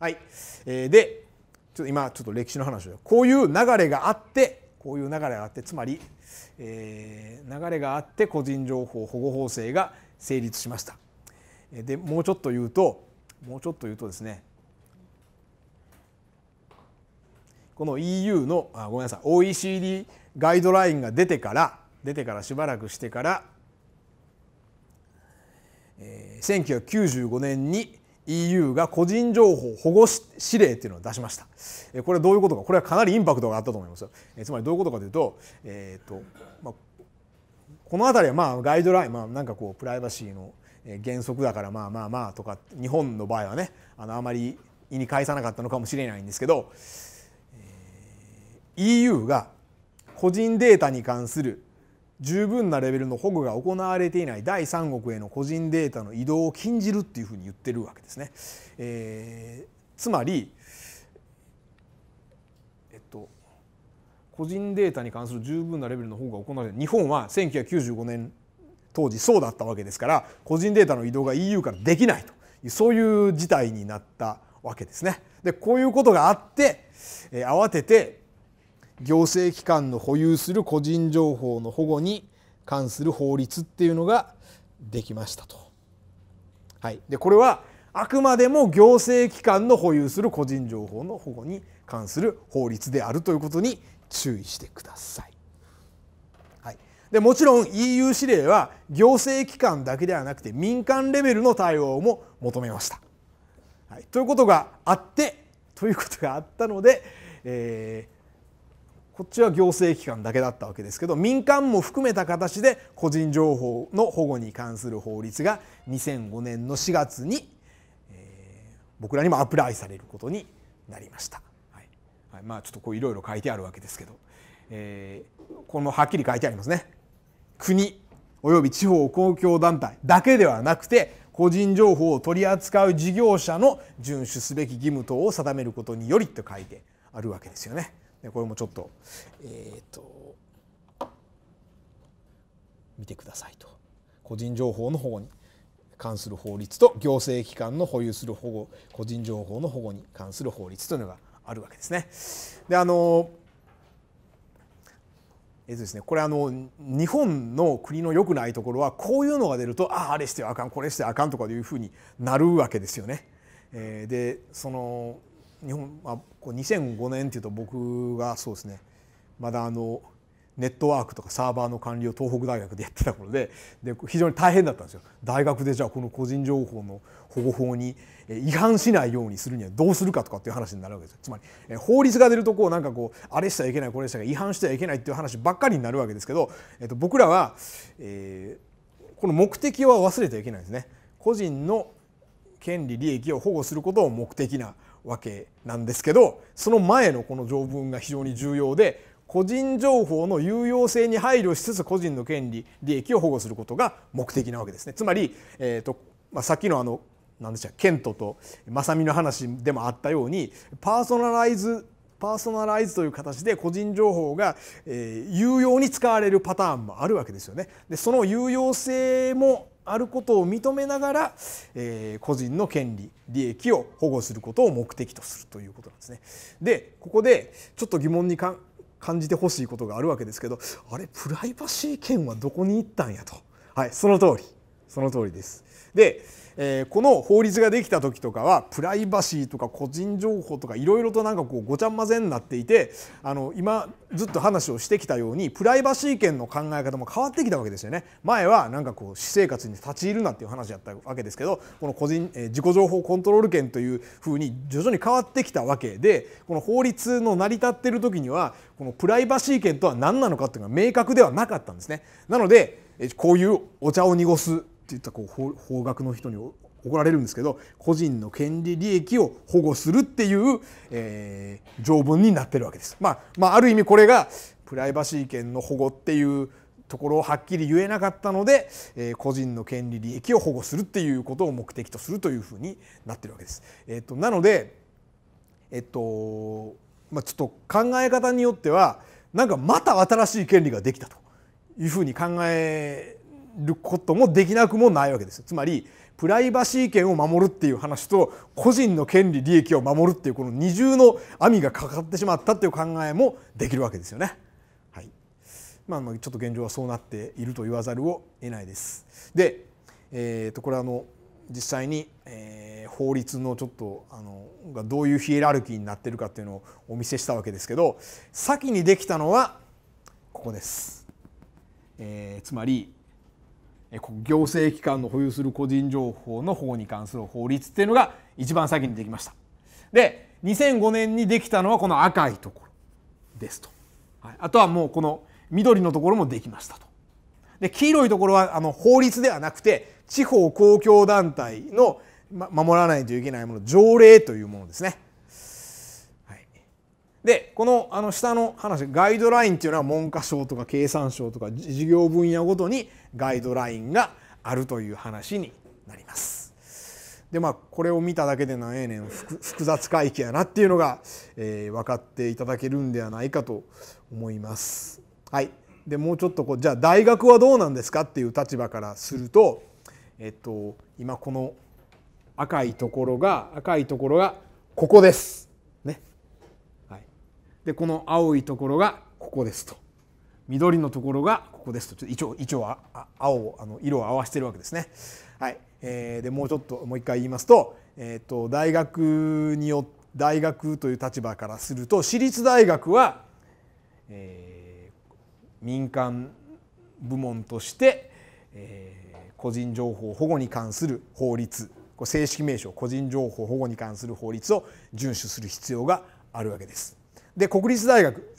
はい、えー、でちょっと今ちょっと歴史の話をこういう流れがあってこういう流れがあってつまり、えー、流れがあって個人情報保護法制が成立しました。でもうちょっと言うともうちょっと言うとですねこの EU のあごめんなさい OECD ガイドラインが出てから出てからしばらくしてから、えー、1995年に EU が個人情報保護指令っていうのを出しました。これどういうことか、これはかなりインパクトがあったと思いますよ。つまりどういうことかというと、えっ、ー、と、まあ、この辺りはまあガイドライン、まあ、なんかこうプライバシーの原則だからまあまあまあとか日本の場合はねあのあまり意に返さなかったのかもしれないんですけど、え EU が個人データに関する十分なレベルの保護が行われていない第三国への個人データの移動を禁じるっていうふうに言ってるわけですね。えー、つまり、えっと、個人データに関する十分なレベルの保護が行われて日本は1995年当時そうだったわけですから個人データの移動が EU からできないというそういう事態になったわけですね。でこういうことがあって、えー、慌てて行政機関の保有する個人情報の保護に関する法律っていうのができましたと。はい、でこれはあくまでも行政機関の保有する個人情報の保護に関する法律であるということに注意してください。はい、でもちろん EU 指令は行政機関だけではなくて民間レベルの対応も求めました。はい、ということがあってということがあったので、えーこっちは行政機関だけだったわけですけど民間も含めた形で個人情報の保護に関する法律が2005年の4月に、えー、僕らにもアプライされることになりました。はいはい、まあちょっとこういろいろ書いてあるわけですけど、えー、このはっきり書いてありますね。国及び地方公共団体だけではなくて個人情報を取り扱う事業者の遵守すべき義務等を定めることによりと書いてあるわけですよね。でこれもちょっとえっ、ー、と見てくださいと個人情報の保護に関する法律と行政機関の保有する保護個人情報の保護に関する法律というのがあるわけですね。であのえっとですね、これあの日本の国の良くないところはこういうのが出るとあああれしてはあかんこれしてはあかんとかいうふうになるわけですよね。えー、でその日本、まあ、こう2005年っていうと僕がそうですねまだあのネットワークとかサーバーの管理を東北大学でやってた頃でで非常に大変だったんですよ大学でじゃあこの個人情報の保護法に違反しないようにするにはどうするかとかっていう話になるわけですつまり法律が出るとこうなんかこうあれしちゃいけないこれしちゃいけない違反しちゃいけないっていう話ばっかりになるわけですけど、えっと、僕らは、えー、この目的は忘れてはいけないんですね。個人の権利利益を保護することを目的なわけなんですけどその前のこの条文が非常に重要で個人情報の有用性に配慮しつつ個人の権利利益を保護することが目的なわけですね。つまり、えーとまあ、さっきのあの何でしたっけケントと正美の話でもあったようにパーソナライズパーソナライズという形で個人情報が、えー、有用に使われるパターンもあるわけですよね。でその有用性もあることを認めながら、えー、個人の権利利益を保護することを目的とするということなんですね。でここでちょっと疑問に感じてほしいことがあるわけですけどあれプライバシー権はどこに行ったんやと、はい、その通りその通りです。でえー、この法律ができた時とかはプライバシーとか個人情報とかいろいろとなんかこうごちゃ混ぜになっていてあの今ずっと話をしてきたようにプライバシー権の考え方も変わってきたわけですよね。前はなんかこう私生活に立ち入るなっていう話だったわけですけどこの個人、えー、自己情報コントロール権というふうに徐々に変わってきたわけでこの法律の成り立っている時にはこのプライバシー権とは何なのかっていうのが明確ではなかったんですね。なのでこういうお茶を濁すって言ったこう方角の人に怒られるんですけど個人の権利利益を保護するっていう、えー、条文になってるわけです。まあ、まあ、ある意味これがプライバシー権の保護っていうところをはっきり言えなかったので、えー、個人の権利利益を保護するっていうことを目的とするというふうになってるわけです。えー、っとなので、えっとまあ、ちょっと考え方によってはなんかまた新しい権利ができたというふうに考えることもできなくもないわけですつまりプライバシー権を守るっていう話と個人の権利利益を守るっていうこの二重の網がかかってしまったという考えもできるわけですよね。はいまあ、ちょっと現状はそうなっていると言わざるを得ないです。で、えー、とこれあの実際に、えー、法律のちょっとあのがどういうヒエラルキーになってるかっていうのをお見せしたわけですけど先にできたのはここです。えー、つまり行政機関の保有する個人情報の保護に関する法律っていうのが一番先にできました。で2005年にできたのはこの赤いところですと、はい、あとはもうこの緑のところもできましたと。で黄色いところはあの法律ではなくて地方公共団体の守らないといけないもの条例というものですね。でこのあの下の話ガイドラインっていうのは文科省とか経産省とか事業分野ごとにガイドラインがあるという話になります。でまあこれを見ただけで何やねん複雑回帰やなっていうのが、えー、分かっていただけるんではないかと思います。はい、でもうちょっとこうじゃあ大学はどうなんですかっていう立場からすると、えっと、今この赤いところが赤いところがここです。でこの青いところがここですと緑のところがここですとちょっと一応一応青あの色を合わせてるわけですね。はいえー、でもうちょっともう一回言いますと,、えーと、大学によ大学という立場からすると私立大学は、えー、民間部門として、えー、個人情報保護に関する法律こ正式名称個人情報保護に関する法律を遵守する必要があるわけです。で国立大学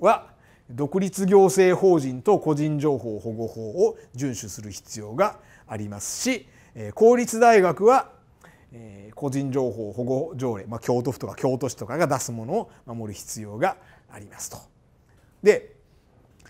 は独立行政法人と個人情報保護法を遵守する必要がありますし公立大学は個人情報保護条例、まあ、京都府とか京都市とかが出すものを守る必要がありますと。で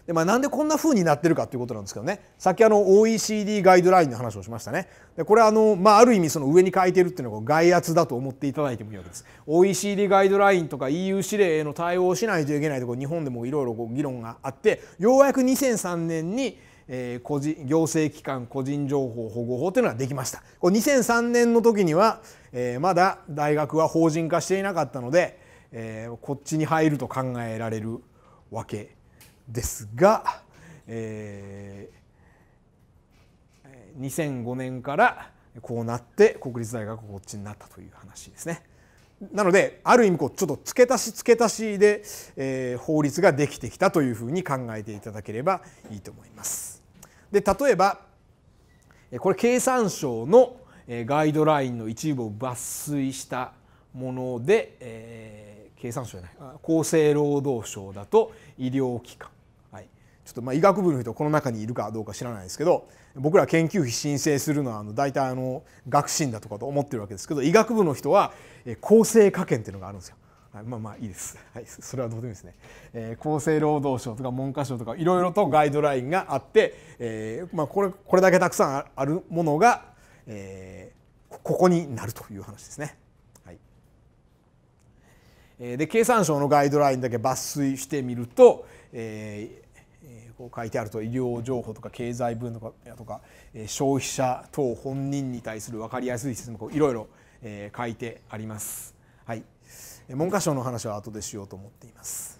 で、まあ、なんでこんな風になってるかということなんですけどねさっきあの OECD ガイドラインの話をしましたねでこれあの、まあ、ある意味その上に書いてるっていうのが外圧だと思っていただいてもいいわけです OECD ガイドラインとか EU 指令への対応をしないといけないところ日本でもいろいろ議論があってようやく2003年にえー、個人行政機関個人情報保護法というのができましたこれ2003年の時には、えー、まだ大学は法人化していなかったので、えー、こっちに入ると考えられるわけですが、えー、2005年からこうなって国立大学こっちになったという話ですね。なのである意味こうちょっと付け足し付け足しで、えー、法律ができてきたというふうに考えていただければいいと思います。で例えばこれ経産省のガイドラインの一部を抜粋したもので、えー、経産省じゃない厚生労働省だと医療機関、はい、ちょっとまあ医学部の人この中にいるかどうか知らないですけど僕ら研究費申請するのはあの大体あの学診だとかと思ってるわけですけど医学部の人は厚生科研っていうのがあるんですよ。はい、まあまあいいです、はい、それはどうでもいいですね、えー、厚生労働省とか文科省とかいろいろとガイドラインがあって、えーまあ、これこれだけたくさんあるものが、えー、ここになるという話ですね。で経産省のガイドラインだけ抜粋してみると、えー、こう書いてあると医療情報とか経済分とかとか消費者等本人に対する分かりやすい説もいろいろ書いてあります。はい、文科省の話は後でしようと思っています。